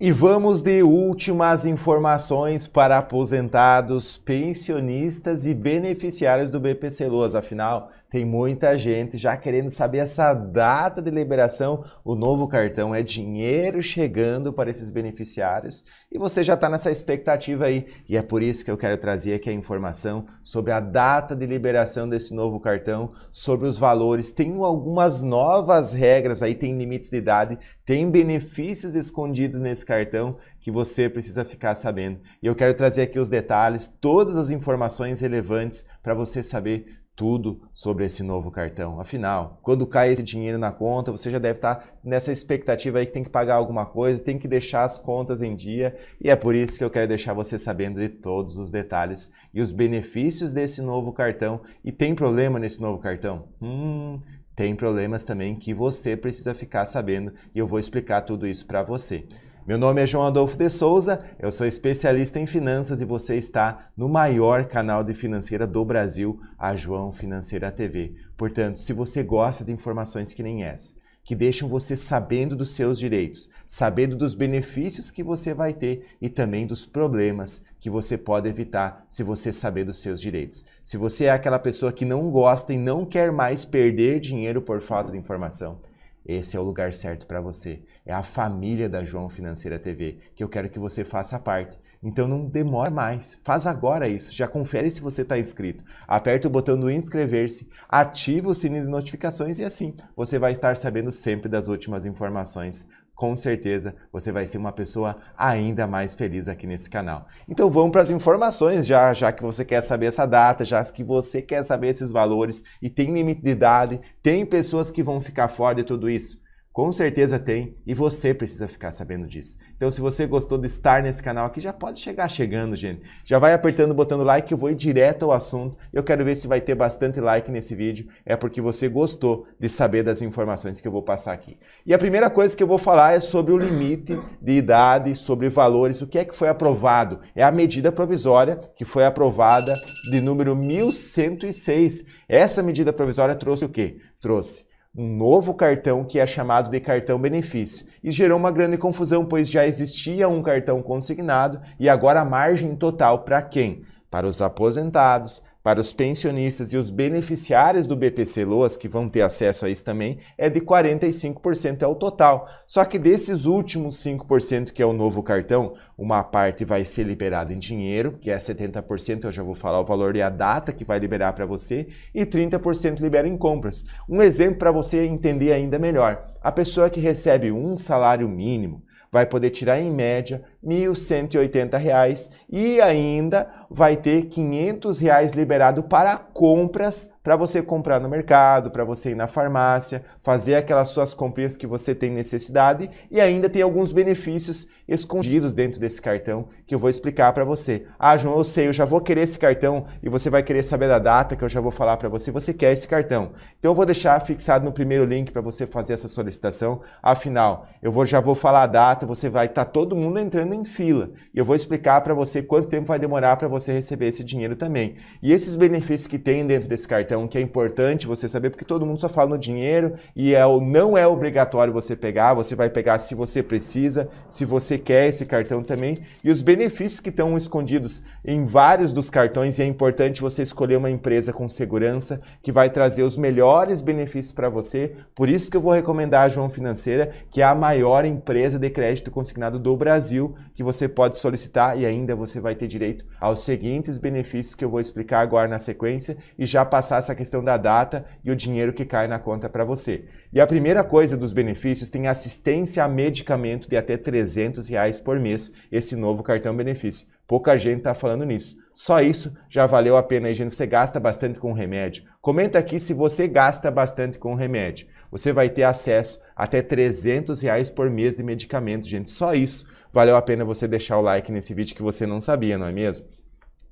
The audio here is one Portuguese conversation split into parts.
E vamos de últimas informações para aposentados, pensionistas e beneficiários do BPC Loas. Afinal, tem muita gente já querendo saber essa data de liberação. O novo cartão é dinheiro chegando para esses beneficiários e você já está nessa expectativa aí. E é por isso que eu quero trazer aqui a informação sobre a data de liberação desse novo cartão, sobre os valores. Tem algumas novas regras aí, tem limites de idade, tem benefícios escondidos nesse cartão que você precisa ficar sabendo. E eu quero trazer aqui os detalhes, todas as informações relevantes para você saber tudo sobre esse novo cartão. Afinal, quando cai esse dinheiro na conta, você já deve estar nessa expectativa aí que tem que pagar alguma coisa, tem que deixar as contas em dia, e é por isso que eu quero deixar você sabendo de todos os detalhes e os benefícios desse novo cartão. E tem problema nesse novo cartão? Hum, tem problemas também que você precisa ficar sabendo, e eu vou explicar tudo isso para você. Meu nome é João Adolfo de Souza, eu sou especialista em finanças e você está no maior canal de financeira do Brasil, a João Financeira TV. Portanto, se você gosta de informações que nem essa, que deixam você sabendo dos seus direitos, sabendo dos benefícios que você vai ter e também dos problemas que você pode evitar se você saber dos seus direitos. Se você é aquela pessoa que não gosta e não quer mais perder dinheiro por falta de informação, esse é o lugar certo para você é a família da João Financeira TV, que eu quero que você faça parte. Então não demora mais, faz agora isso, já confere se você está inscrito. Aperta o botão do inscrever-se, ativa o sininho de notificações e assim você vai estar sabendo sempre das últimas informações. Com certeza você vai ser uma pessoa ainda mais feliz aqui nesse canal. Então vamos para as informações já, já que você quer saber essa data, já que você quer saber esses valores e tem limite de idade, tem pessoas que vão ficar fora de tudo isso. Com certeza tem e você precisa ficar sabendo disso. Então, se você gostou de estar nesse canal aqui, já pode chegar chegando, gente. Já vai apertando, botando like, eu vou ir direto ao assunto. Eu quero ver se vai ter bastante like nesse vídeo. É porque você gostou de saber das informações que eu vou passar aqui. E a primeira coisa que eu vou falar é sobre o limite de idade, sobre valores, o que é que foi aprovado. É a medida provisória que foi aprovada de número 1106. Essa medida provisória trouxe o quê? Trouxe um novo cartão que é chamado de cartão benefício e gerou uma grande confusão, pois já existia um cartão consignado e agora a margem total para quem? Para os aposentados, para os pensionistas e os beneficiários do BPC Loas, que vão ter acesso a isso também, é de 45% ao é total. Só que desses últimos 5%, que é o novo cartão, uma parte vai ser liberada em dinheiro, que é 70%, eu já vou falar o valor e a data que vai liberar para você, e 30% libera em compras. Um exemplo para você entender ainda melhor. A pessoa que recebe um salário mínimo vai poder tirar em média R$ 1.180 e ainda vai ter R$ 500 reais liberado para compras para você comprar no mercado, para você ir na farmácia, fazer aquelas suas compras que você tem necessidade e ainda tem alguns benefícios escondidos dentro desse cartão que eu vou explicar para você. Ah, João, eu sei, eu já vou querer esse cartão e você vai querer saber da data que eu já vou falar para você. Você quer esse cartão? Então eu vou deixar fixado no primeiro link para você fazer essa solicitação. Afinal, eu vou já vou falar a data, você vai estar tá todo mundo entrando esperando em fila. E eu vou explicar para você quanto tempo vai demorar para você receber esse dinheiro também. E esses benefícios que tem dentro desse cartão, que é importante você saber, porque todo mundo só fala no dinheiro e é, não é obrigatório você pegar, você vai pegar se você precisa, se você quer esse cartão também. E os benefícios que estão escondidos em vários dos cartões, e é importante você escolher uma empresa com segurança que vai trazer os melhores benefícios para você. Por isso que eu vou recomendar a João Financeira, que é a maior empresa de crédito consignado do Brasil que você pode solicitar e ainda você vai ter direito aos seguintes benefícios que eu vou explicar agora na sequência e já passar essa questão da data e o dinheiro que cai na conta para você. E a primeira coisa dos benefícios tem assistência a medicamento de até 300 reais por mês, esse novo cartão benefício. Pouca gente está falando nisso. Só isso já valeu a pena, gente. Você gasta bastante com remédio. Comenta aqui se você gasta bastante com remédio. Você vai ter acesso até 300 reais por mês de medicamento, gente. Só isso valeu a pena você deixar o like nesse vídeo que você não sabia, não é mesmo?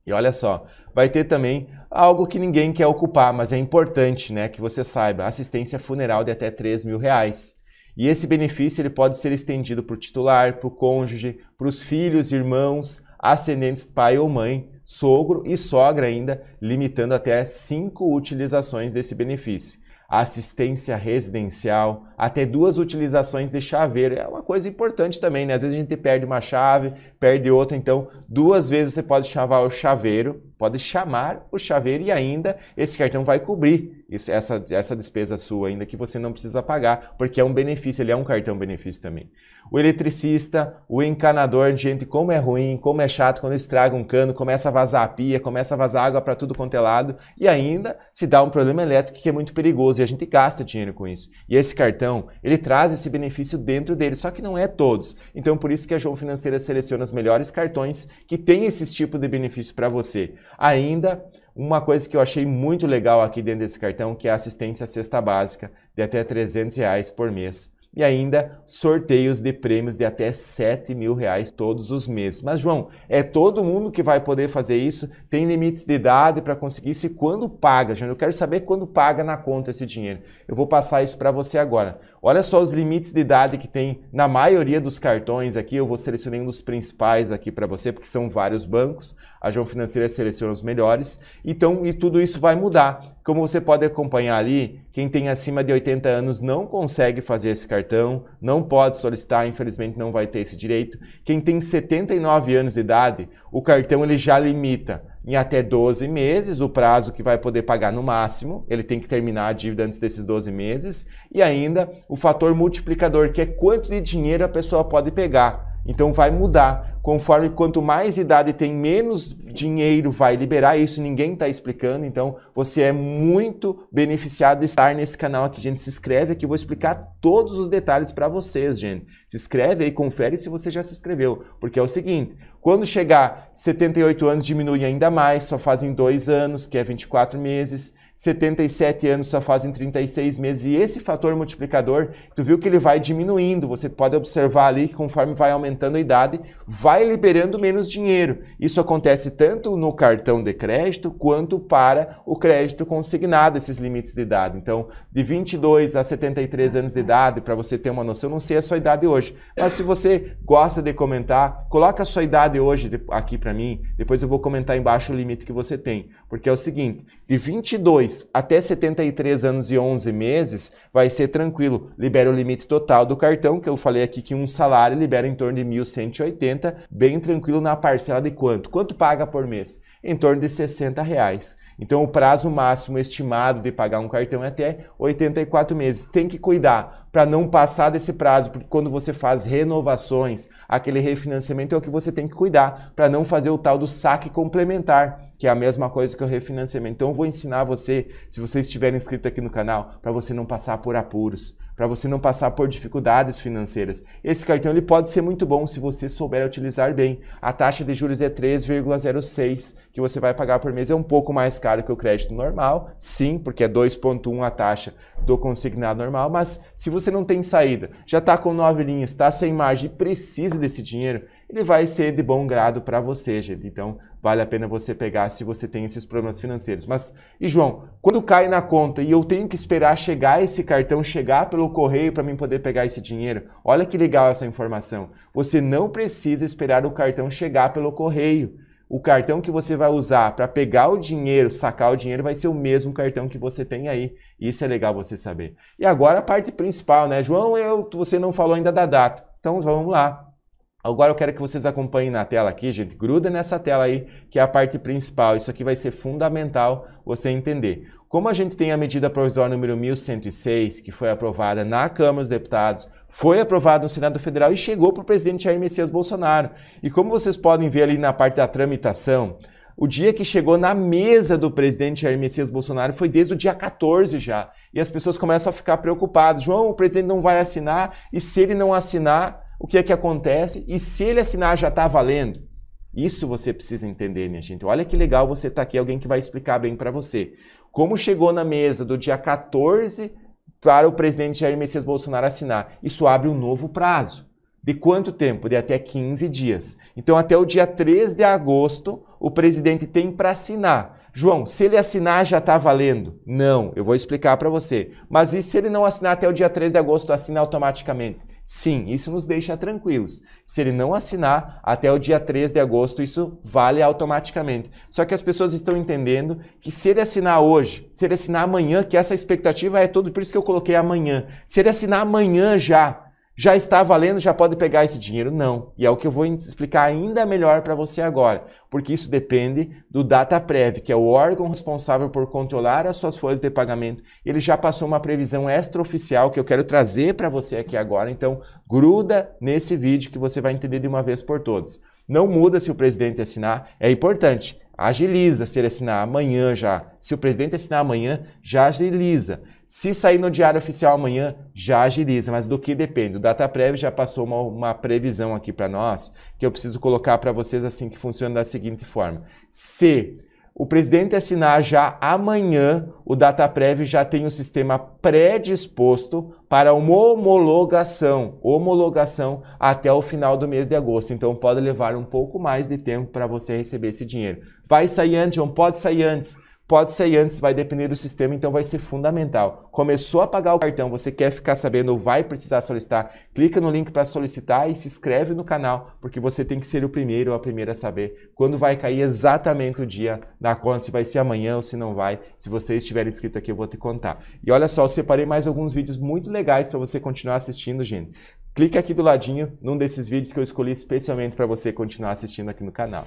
E olha só, vai ter também algo que ninguém quer ocupar, mas é importante né, que você saiba, assistência funeral de até 3 mil reais. E esse benefício ele pode ser estendido para o titular, para o cônjuge, para os filhos, irmãos, ascendentes pai ou mãe, sogro e sogra ainda, limitando até 5 utilizações desse benefício assistência residencial, até duas utilizações de chaveiro. É uma coisa importante também, né? Às vezes a gente perde uma chave, perde outra, então duas vezes você pode chavar o chaveiro pode chamar o chaveiro e ainda esse cartão vai cobrir isso, essa, essa despesa sua ainda que você não precisa pagar, porque é um benefício, ele é um cartão benefício também. O eletricista, o encanador, gente, como é ruim, como é chato quando estraga um cano, começa a vazar a pia, começa a vazar água para tudo quanto é lado e ainda se dá um problema elétrico que é muito perigoso e a gente gasta dinheiro com isso. E esse cartão, ele traz esse benefício dentro dele, só que não é todos. Então por isso que a João Financeira seleciona os melhores cartões que tem esses tipo de benefício para você. Ainda uma coisa que eu achei muito legal aqui dentro desse cartão, que é a assistência cesta básica de até 300 reais por mês. E ainda sorteios de prêmios de até 7 mil reais todos os meses. Mas, João, é todo mundo que vai poder fazer isso? Tem limites de idade para conseguir isso? E quando paga, João? Eu quero saber quando paga na conta esse dinheiro. Eu vou passar isso para você agora. Olha só os limites de idade que tem na maioria dos cartões aqui. Eu vou selecionar um dos principais aqui para você, porque são vários bancos. A João Financeira seleciona os melhores. Então, e tudo isso vai mudar. Como você pode acompanhar ali, quem tem acima de 80 anos não consegue fazer esse cartão, não pode solicitar, infelizmente não vai ter esse direito. Quem tem 79 anos de idade, o cartão ele já limita em até 12 meses, o prazo que vai poder pagar no máximo, ele tem que terminar a dívida antes desses 12 meses, e ainda o fator multiplicador, que é quanto de dinheiro a pessoa pode pegar. Então vai mudar. Conforme quanto mais idade tem, menos dinheiro vai liberar. Isso ninguém está explicando. Então você é muito beneficiado de estar nesse canal aqui, gente. Se inscreve aqui, vou explicar todos os detalhes para vocês, gente. Se inscreve aí, confere se você já se inscreveu. Porque é o seguinte: quando chegar 78 anos, diminui ainda mais, só fazem dois anos, que é 24 meses. 77 anos só fazem 36 meses. E esse fator multiplicador, tu viu que ele vai diminuindo. Você pode observar ali que conforme vai aumentando a idade, vai liberando menos dinheiro. Isso acontece tanto no cartão de crédito quanto para o crédito consignado, esses limites de idade. Então, de 22 a 73 anos de idade, para você ter uma noção, não sei a sua idade hoje, mas se você gosta de comentar, coloca a sua idade hoje aqui para mim, depois eu vou comentar embaixo o limite que você tem. Porque é o seguinte, de 22 até 73 anos e 11 meses, vai ser tranquilo. Libera o limite total do cartão, que eu falei aqui que um salário libera em torno de 1.180, bem tranquilo na parcela de quanto? Quanto paga por mês? Em torno de 60 reais. Então o prazo máximo estimado de pagar um cartão é até 84 meses. Tem que cuidar para não passar desse prazo, porque quando você faz renovações, aquele refinanciamento é o que você tem que cuidar para não fazer o tal do saque complementar que é a mesma coisa que o refinanciamento. Então eu vou ensinar você, se você estiver inscrito aqui no canal, para você não passar por apuros, para você não passar por dificuldades financeiras. Esse cartão ele pode ser muito bom se você souber utilizar bem. A taxa de juros é 3,06 que você vai pagar por mês, é um pouco mais caro que o crédito normal, sim, porque é 2.1 a taxa do consignado normal, mas se você não tem saída, já está com nove linhas, está sem margem e precisa desse dinheiro, ele vai ser de bom grado para você, gente. Então, vale a pena você pegar se você tem esses problemas financeiros. Mas, e João, quando cai na conta e eu tenho que esperar chegar esse cartão, chegar pelo correio para mim poder pegar esse dinheiro, olha que legal essa informação. Você não precisa esperar o cartão chegar pelo correio. O cartão que você vai usar para pegar o dinheiro, sacar o dinheiro, vai ser o mesmo cartão que você tem aí. Isso é legal você saber. E agora a parte principal, né? João, eu, você não falou ainda da data. Então vamos lá. Agora eu quero que vocês acompanhem na tela aqui, gente. Gruda nessa tela aí, que é a parte principal. Isso aqui vai ser fundamental você entender. Como a gente tem a medida provisória número 1106, que foi aprovada na Câmara dos Deputados, foi aprovada no Senado Federal e chegou para o presidente Jair Messias Bolsonaro. E como vocês podem ver ali na parte da tramitação, o dia que chegou na mesa do presidente Jair Messias Bolsonaro foi desde o dia 14 já. E as pessoas começam a ficar preocupadas. João, o presidente não vai assinar, e se ele não assinar, o que é que acontece e se ele assinar já está valendo. Isso você precisa entender, minha gente. Olha que legal você estar tá aqui, alguém que vai explicar bem para você. Como chegou na mesa do dia 14 para o presidente Jair Messias Bolsonaro assinar? Isso abre um novo prazo. De quanto tempo? De até 15 dias. Então, até o dia 3 de agosto, o presidente tem para assinar. João, se ele assinar já está valendo? Não, eu vou explicar para você. Mas e se ele não assinar até o dia 3 de agosto, assina automaticamente? Sim, isso nos deixa tranquilos. Se ele não assinar até o dia 3 de agosto, isso vale automaticamente. Só que as pessoas estão entendendo que se ele assinar hoje, se ele assinar amanhã, que essa expectativa é toda, por isso que eu coloquei amanhã. Se ele assinar amanhã já, já está valendo, já pode pegar esse dinheiro? Não. E é o que eu vou explicar ainda melhor para você agora, porque isso depende do DataPrev, que é o órgão responsável por controlar as suas folhas de pagamento. Ele já passou uma previsão extraoficial que eu quero trazer para você aqui agora, então gruda nesse vídeo que você vai entender de uma vez por todas. Não muda se o presidente assinar, é importante. Agiliza se ele assinar amanhã já. Se o presidente assinar amanhã, já agiliza. Se sair no Diário Oficial amanhã, já agiliza, mas do que depende? O DataPrev já passou uma, uma previsão aqui para nós, que eu preciso colocar para vocês assim, que funciona da seguinte forma. Se o presidente assinar já amanhã, o DataPrev já tem o sistema predisposto para uma homologação, homologação até o final do mês de agosto. Então pode levar um pouco mais de tempo para você receber esse dinheiro. Vai sair antes, Ou pode sair antes. Pode sair antes, vai depender do sistema, então vai ser fundamental. Começou a pagar o cartão, você quer ficar sabendo ou vai precisar solicitar, clica no link para solicitar e se inscreve no canal, porque você tem que ser o primeiro ou a primeira a saber quando vai cair exatamente o dia da conta, se vai ser amanhã ou se não vai. Se você estiver inscrito aqui, eu vou te contar. E olha só, eu separei mais alguns vídeos muito legais para você continuar assistindo, gente. Clique aqui do ladinho num desses vídeos que eu escolhi especialmente para você continuar assistindo aqui no canal.